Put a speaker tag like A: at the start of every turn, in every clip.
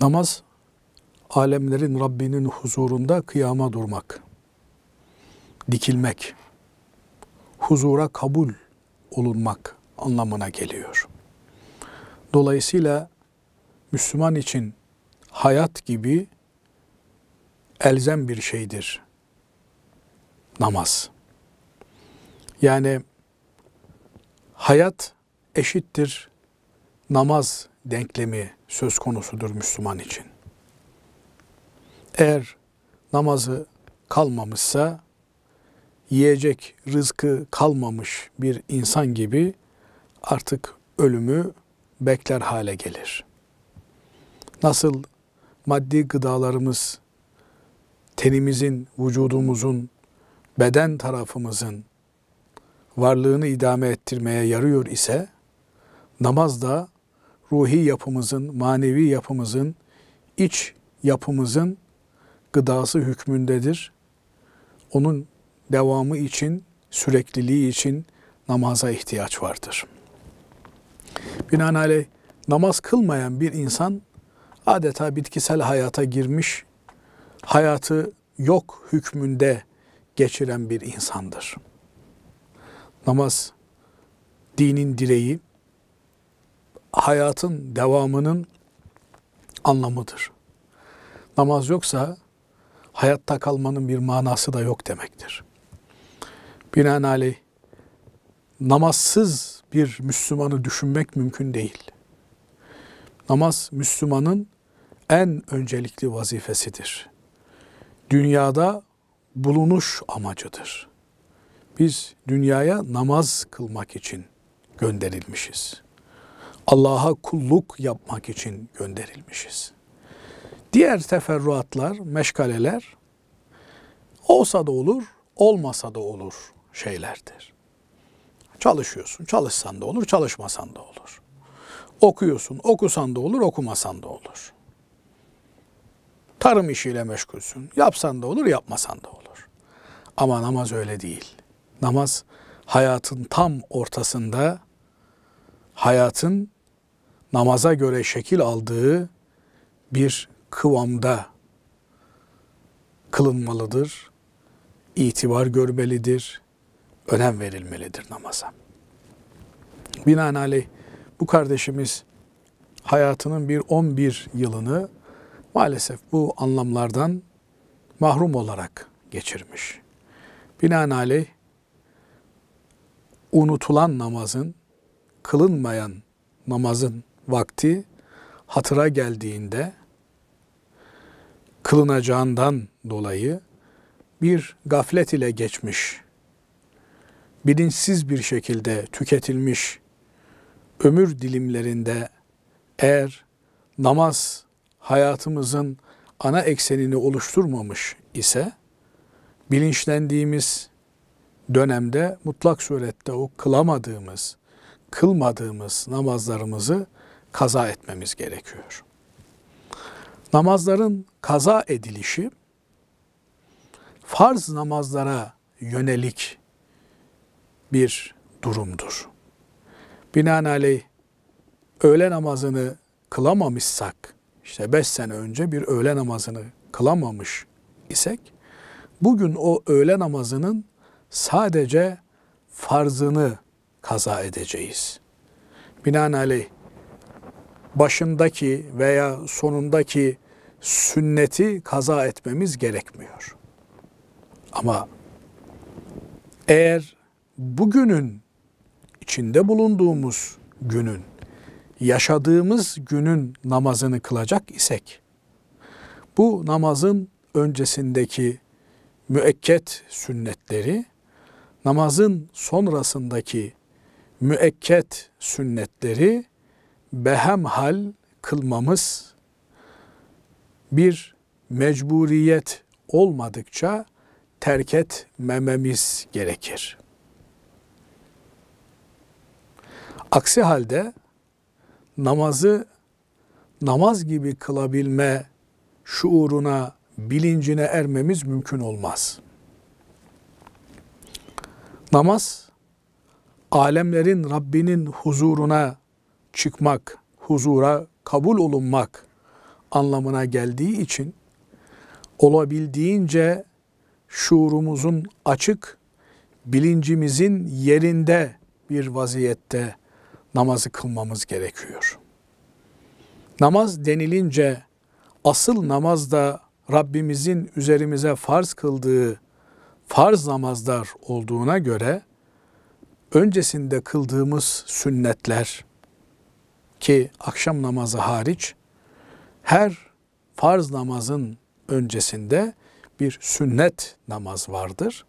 A: Namaz, alemlerin Rabbinin huzurunda kıyama durmak, dikilmek, huzura kabul olunmak anlamına geliyor. Dolayısıyla Müslüman için hayat gibi elzem bir şeydir namaz. Yani hayat eşittir namaz denklemi söz konusudur Müslüman için. Eğer namazı kalmamışsa, yiyecek rızkı kalmamış bir insan gibi artık ölümü bekler hale gelir. Nasıl maddi gıdalarımız tenimizin, vücudumuzun, beden tarafımızın varlığını idame ettirmeye yarıyor ise namaz da ruhi yapımızın, manevi yapımızın, iç yapımızın gıdası hükmündedir. Onun devamı için, sürekliliği için namaza ihtiyaç vardır. Binaenaleyh namaz kılmayan bir insan adeta bitkisel hayata girmiş, hayatı yok hükmünde geçiren bir insandır. Namaz dinin direği, hayatın devamının anlamıdır. Namaz yoksa hayatta kalmanın bir manası da yok demektir. Binaenaleyh namazsız bir Müslümanı düşünmek mümkün değil. Namaz Müslümanın en öncelikli vazifesidir. Dünyada bulunuş amacıdır. Biz dünyaya namaz kılmak için gönderilmişiz. Allah'a kulluk yapmak için gönderilmişiz. Diğer teferruatlar, meşgaleler olsa da olur, olmasa da olur şeylerdir. Çalışıyorsun, çalışsan da olur, çalışmasan da olur. Okuyorsun, okusan da olur, okumasan da olur. Tarım işiyle meşgulsün, yapsan da olur, yapmasan da olur. Ama namaz öyle değil. Namaz hayatın tam ortasında hayatın namaza göre şekil aldığı bir kıvamda kılınmalıdır, itibar görmelidir, önem verilmelidir namaza. Binaenaleyh bu kardeşimiz hayatının bir 11 yılını maalesef bu anlamlardan mahrum olarak geçirmiş. Binaenaleyh unutulan namazın, kılınmayan namazın vakti hatıra geldiğinde kılınacağından dolayı bir gaflet ile geçmiş, bilinçsiz bir şekilde tüketilmiş ömür dilimlerinde eğer namaz hayatımızın ana eksenini oluşturmamış ise bilinçlendiğimiz dönemde mutlak surette o kılamadığımız, kılmadığımız namazlarımızı kaza etmemiz gerekiyor. Namazların kaza edilişi farz namazlara yönelik bir durumdur. Binaenaleyh öğle namazını kılamamışsak, işte beş sene önce bir öğle namazını kılamamış isek, bugün o öğle namazının sadece farzını kaza edeceğiz. Binaenaleyh başındaki veya sonundaki sünneti kaza etmemiz gerekmiyor. Ama eğer bugünün içinde bulunduğumuz günün yaşadığımız günün namazını kılacak isek bu namazın öncesindeki müekket sünnetleri namazın sonrasındaki müekket sünnetleri Behem hal kılmamız bir mecburiyet olmadıkça terk etmememiz gerekir. Aksi halde namazı namaz gibi kılabilme şuuruna, bilincine ermemiz mümkün olmaz. Namaz, alemlerin Rabbinin huzuruna çıkmak, huzura kabul olunmak anlamına geldiği için olabildiğince şuurumuzun açık, bilincimizin yerinde bir vaziyette namazı kılmamız gerekiyor. Namaz denilince asıl namaz da Rabbimizin üzerimize farz kıldığı farz namazlar olduğuna göre öncesinde kıldığımız sünnetler, ki akşam namazı hariç her farz namazın öncesinde bir sünnet namaz vardır.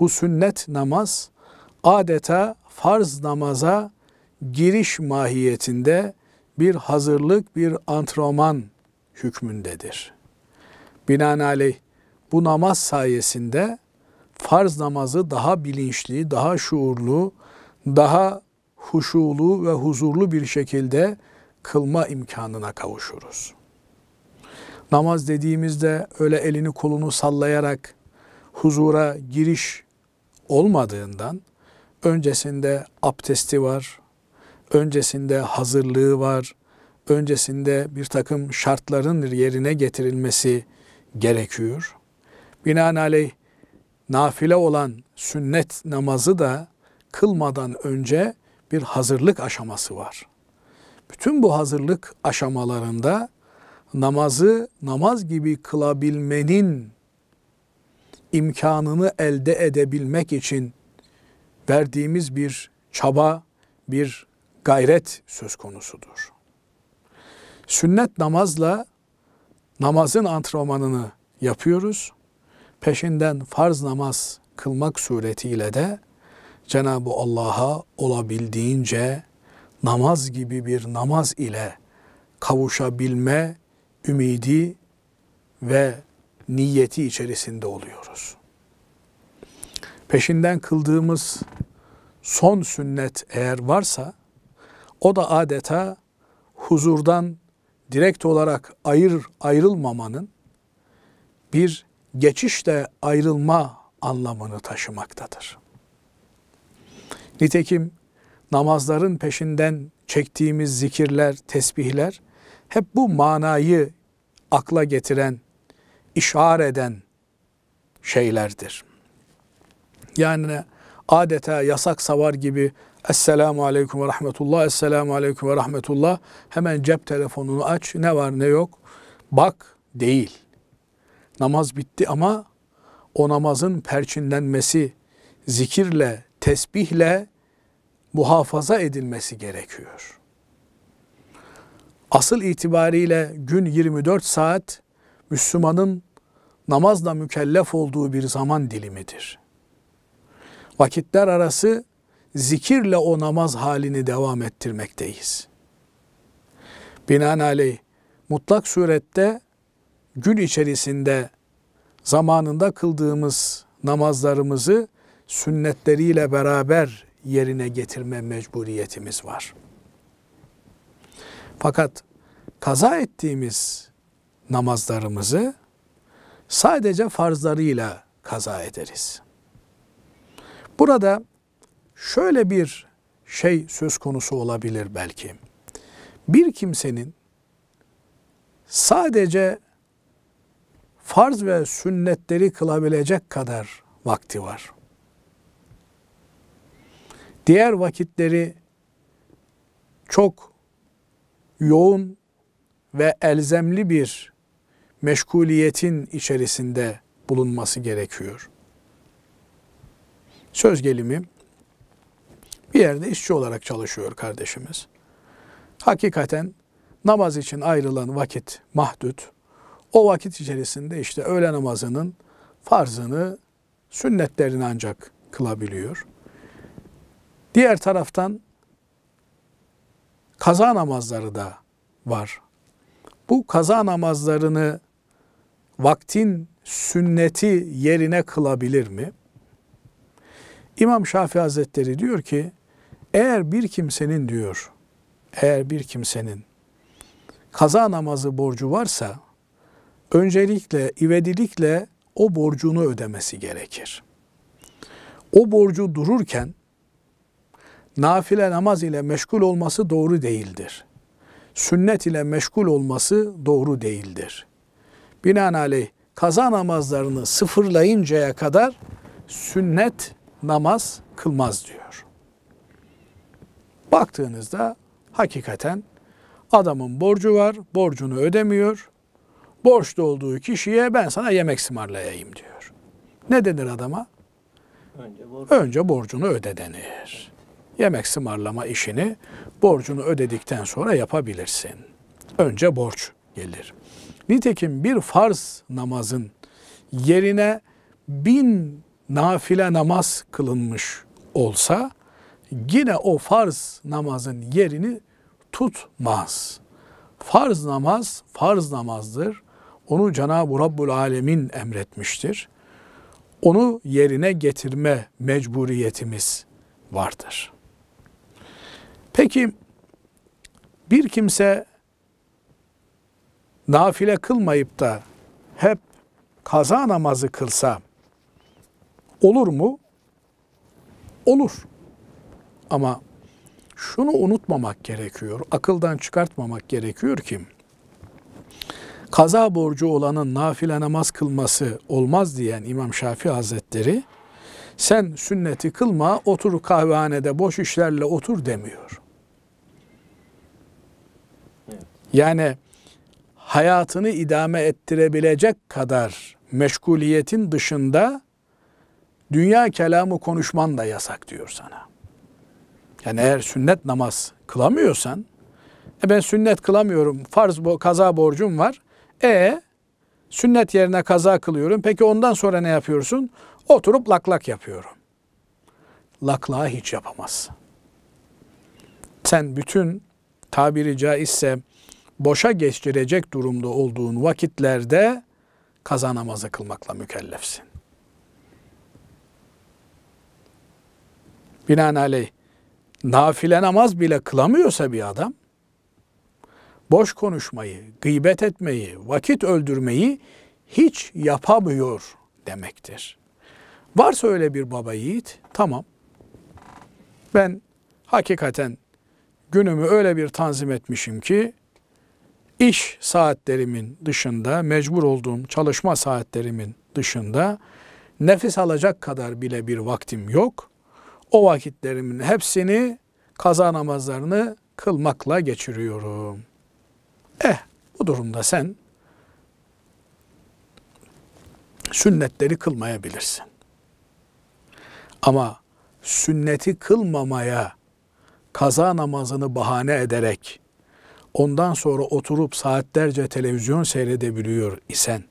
A: Bu sünnet namaz adeta farz namaza giriş mahiyetinde bir hazırlık, bir antrenman hükmündedir. Binaenaleyh bu namaz sayesinde farz namazı daha bilinçli, daha şuurlu, daha huşulu ve huzurlu bir şekilde kılma imkanına kavuşuruz. Namaz dediğimizde öyle elini kolunu sallayarak huzura giriş olmadığından öncesinde abdesti var, öncesinde hazırlığı var, öncesinde bir takım şartların yerine getirilmesi gerekiyor. Binaenaleyh nafile olan sünnet namazı da kılmadan önce bir hazırlık aşaması var. Bütün bu hazırlık aşamalarında namazı namaz gibi kılabilmenin imkanını elde edebilmek için verdiğimiz bir çaba, bir gayret söz konusudur. Sünnet namazla namazın antrenmanını yapıyoruz. Peşinden farz namaz kılmak suretiyle de Cenab-ı Allah'a olabildiğince namaz gibi bir namaz ile kavuşabilme ümidi ve niyeti içerisinde oluyoruz. Peşinden kıldığımız son sünnet eğer varsa o da adeta huzurdan direkt olarak ayır ayrılmamanın bir geçişle ayrılma anlamını taşımaktadır. Nitekim namazların peşinden çektiğimiz zikirler, tesbihler hep bu manayı akla getiren, işar eden şeylerdir. Yani adeta yasak savar gibi Esselamu Aleyküm ve Rahmetullah, Esselamu Aleyküm ve Rahmetullah hemen cep telefonunu aç ne var ne yok bak değil. Namaz bitti ama o namazın perçinlenmesi zikirle, tesbihle muhafaza edilmesi gerekiyor. Asıl itibariyle gün 24 saat Müslümanın namazla mükellef olduğu bir zaman dilimidir. Vakitler arası zikirle o namaz halini devam ettirmekteyiz. Binaenaleyh mutlak surette gün içerisinde zamanında kıldığımız namazlarımızı sünnetleriyle beraber yerine getirme mecburiyetimiz var. Fakat kaza ettiğimiz namazlarımızı sadece farzlarıyla kaza ederiz. Burada şöyle bir şey söz konusu olabilir belki. Bir kimsenin sadece farz ve sünnetleri kılabilecek kadar vakti var. Diğer vakitleri çok yoğun ve elzemli bir meşguliyetin içerisinde bulunması gerekiyor. Söz gelimi bir yerde işçi olarak çalışıyor kardeşimiz. Hakikaten namaz için ayrılan vakit mahdut. O vakit içerisinde işte öğle namazının farzını, sünnetlerini ancak kılabiliyor. Diğer taraftan kaza namazları da var. Bu kaza namazlarını vaktin sünneti yerine kılabilir mi? İmam Şafii Hazretleri diyor ki eğer bir kimsenin diyor eğer bir kimsenin kaza namazı borcu varsa öncelikle ivedilikle o borcunu ödemesi gerekir. O borcu dururken nafile namaz ile meşgul olması doğru değildir. Sünnet ile meşgul olması doğru değildir. Binaenaleyh kaza namazlarını sıfırlayıncaya kadar sünnet namaz kılmaz diyor. Baktığınızda hakikaten adamın borcu var, borcunu ödemiyor. Borçlu olduğu kişiye ben sana yemek ısmarlayayım diyor. Ne denir adama? Önce, borcu. Önce borcunu öde denir yemek sımarlama işini borcunu ödedikten sonra yapabilirsin. Önce borç gelir. Nitekim bir farz namazın yerine bin nafile namaz kılınmış olsa yine o farz namazın yerini tutmaz. Farz namaz farz namazdır. Onu Cenab-ı Rabbul Alemin emretmiştir. Onu yerine getirme mecburiyetimiz vardır.'' Peki bir kimse nafile kılmayıp da hep kaza namazı kılsa olur mu? Olur. Ama şunu unutmamak gerekiyor, akıldan çıkartmamak gerekiyor ki kaza borcu olanın nafile namaz kılması olmaz diyen İmam Şafii Hazretleri sen sünneti kılma, otur kahvehanede boş işlerle otur demiyor. Yani hayatını idame ettirebilecek kadar meşguliyetin dışında dünya kelamı konuşman da yasak diyor sana. Yani eğer sünnet namaz kılamıyorsan, e ben sünnet kılamıyorum, farz bo kaza borcum var. E sünnet yerine kaza kılıyorum. Peki ondan sonra ne yapıyorsun? Oturup laklak yapıyorum. Laklığa hiç yapamazsın. Sen bütün tabiri caizse boşa geçirecek durumda olduğun vakitlerde kaza namazı kılmakla mükellefsin. Binaenaleyh nafile namaz bile kılamıyorsa bir adam, boş konuşmayı, gıybet etmeyi, vakit öldürmeyi hiç yapamıyor demektir. Varsa öyle bir baba yiğit, tamam. Ben hakikaten günümü öyle bir tanzim etmişim ki iş saatlerimin dışında, mecbur olduğum çalışma saatlerimin dışında nefes alacak kadar bile bir vaktim yok. O vakitlerimin hepsini kaza namazlarını kılmakla geçiriyorum. Eh bu durumda sen sünnetleri kılmayabilirsin. Ama sünneti kılmamaya kaza namazını bahane ederek ondan sonra oturup saatlerce televizyon seyredebiliyor isen,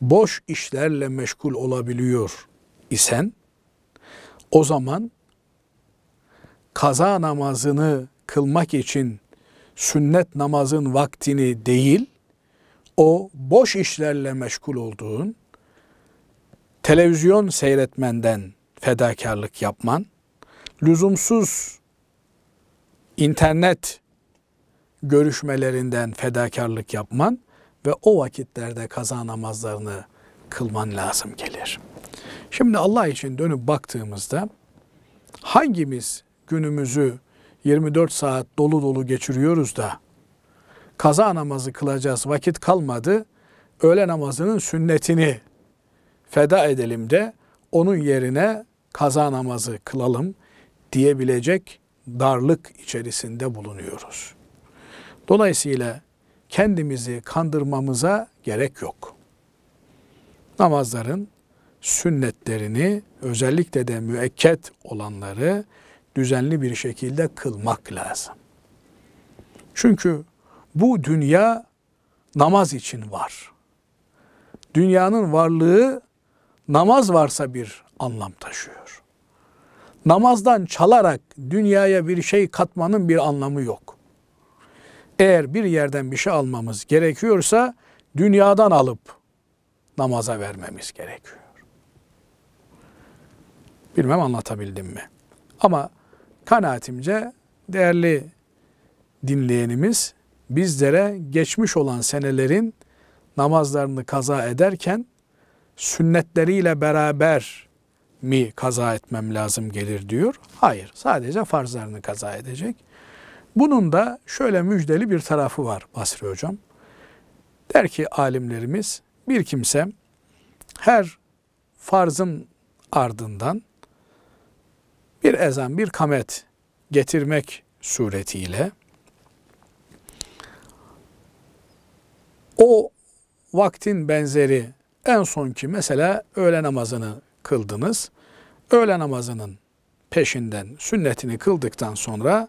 A: boş işlerle meşgul olabiliyor isen, o zaman kaza namazını kılmak için sünnet namazın vaktini değil, o boş işlerle meşgul olduğun, televizyon seyretmenden fedakarlık yapman, lüzumsuz internet görüşmelerinden fedakarlık yapman ve o vakitlerde kaza namazlarını kılman lazım gelir. Şimdi Allah için dönüp baktığımızda hangimiz günümüzü 24 saat dolu dolu geçiriyoruz da kaza namazı kılacağız vakit kalmadı. Öğle namazının sünnetini feda edelim de onun yerine kaza namazı kılalım diyebilecek darlık içerisinde bulunuyoruz. Dolayısıyla kendimizi kandırmamıza gerek yok. Namazların sünnetlerini özellikle de müekket olanları düzenli bir şekilde kılmak lazım. Çünkü bu dünya namaz için var. Dünyanın varlığı namaz varsa bir anlam taşıyor. Namazdan çalarak dünyaya bir şey katmanın bir anlamı yok eğer bir yerden bir şey almamız gerekiyorsa dünyadan alıp namaza vermemiz gerekiyor. Bilmem anlatabildim mi? Ama kanaatimce değerli dinleyenimiz bizlere geçmiş olan senelerin namazlarını kaza ederken sünnetleriyle beraber mi kaza etmem lazım gelir diyor. Hayır, sadece farzlarını kaza edecek. Bunun da şöyle müjdeli bir tarafı var Basri Hocam. Der ki alimlerimiz bir kimse her farzın ardından bir ezan, bir kamet getirmek suretiyle o vaktin benzeri en son ki mesela öğle namazını kıldınız. Öğle namazının peşinden sünnetini kıldıktan sonra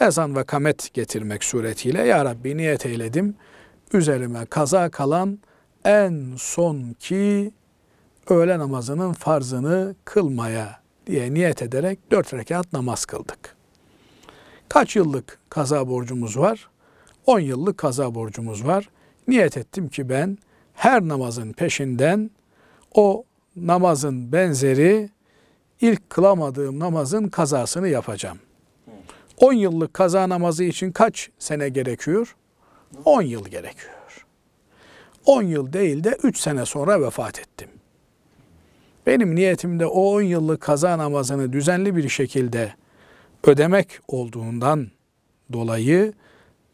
A: ezan ve kamet getirmek suretiyle Ya Rabbi niyet eyledim. Üzerime kaza kalan en son ki öğle namazının farzını kılmaya diye niyet ederek dört rekat namaz kıldık. Kaç yıllık kaza borcumuz var? On yıllık kaza borcumuz var. Niyet ettim ki ben her namazın peşinden o namazın benzeri ilk kılamadığım namazın kazasını yapacağım.'' 10 yıllık kaza namazı için kaç sene gerekiyor? 10 yıl gerekiyor. 10 yıl değil de 3 sene sonra vefat ettim. Benim niyetimde o 10 yıllık kaza namazını düzenli bir şekilde ödemek olduğundan dolayı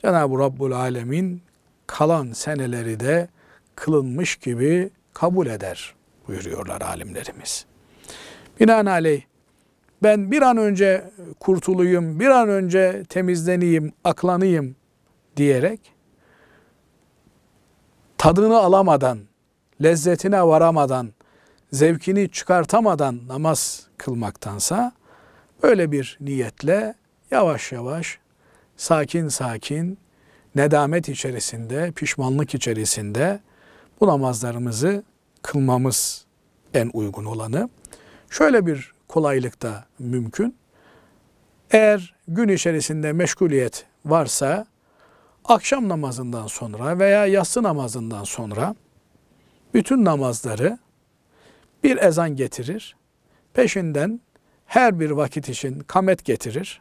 A: Cenab-ı Rabbul Alemin kalan seneleri de kılınmış gibi kabul eder buyuruyorlar alimlerimiz. Binaenaleyh ben bir an önce kurtuluyum, bir an önce temizleneyim, aklanayım diyerek tadını alamadan, lezzetine varamadan, zevkini çıkartamadan namaz kılmaktansa böyle bir niyetle yavaş yavaş sakin sakin nedamet içerisinde, pişmanlık içerisinde bu namazlarımızı kılmamız en uygun olanı. Şöyle bir kolaylıkta mümkün. Eğer gün içerisinde meşguliyet varsa akşam namazından sonra veya yatsı namazından sonra bütün namazları bir ezan getirir. Peşinden her bir vakit için kamet getirir.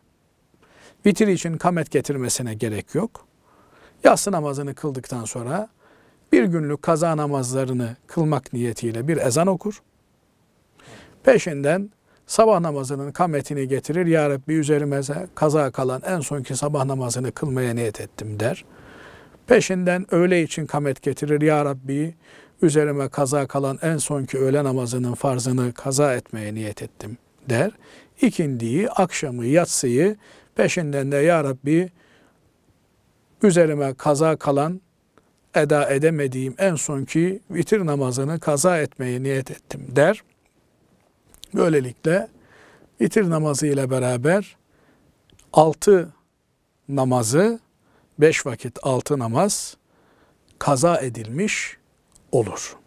A: Vitir için kamet getirmesine gerek yok. Yatsı namazını kıldıktan sonra bir günlük kaza namazlarını kılmak niyetiyle bir ezan okur. Peşinden sabah namazının kametini getirir. Ya Rabbi üzerime kaza kalan en sonki sabah namazını kılmaya niyet ettim der. Peşinden öğle için kamet getirir. Ya Rabbi üzerime kaza kalan en sonki öğle namazının farzını kaza etmeye niyet ettim der. İkindiyi, akşamı, yatsıyı peşinden de Ya Rabbi üzerime kaza kalan eda edemediğim en sonki vitir namazını kaza etmeye niyet ettim der.'' Böylelikle itir namazı ile beraber altı namazı, beş vakit altı namaz kaza edilmiş olur.''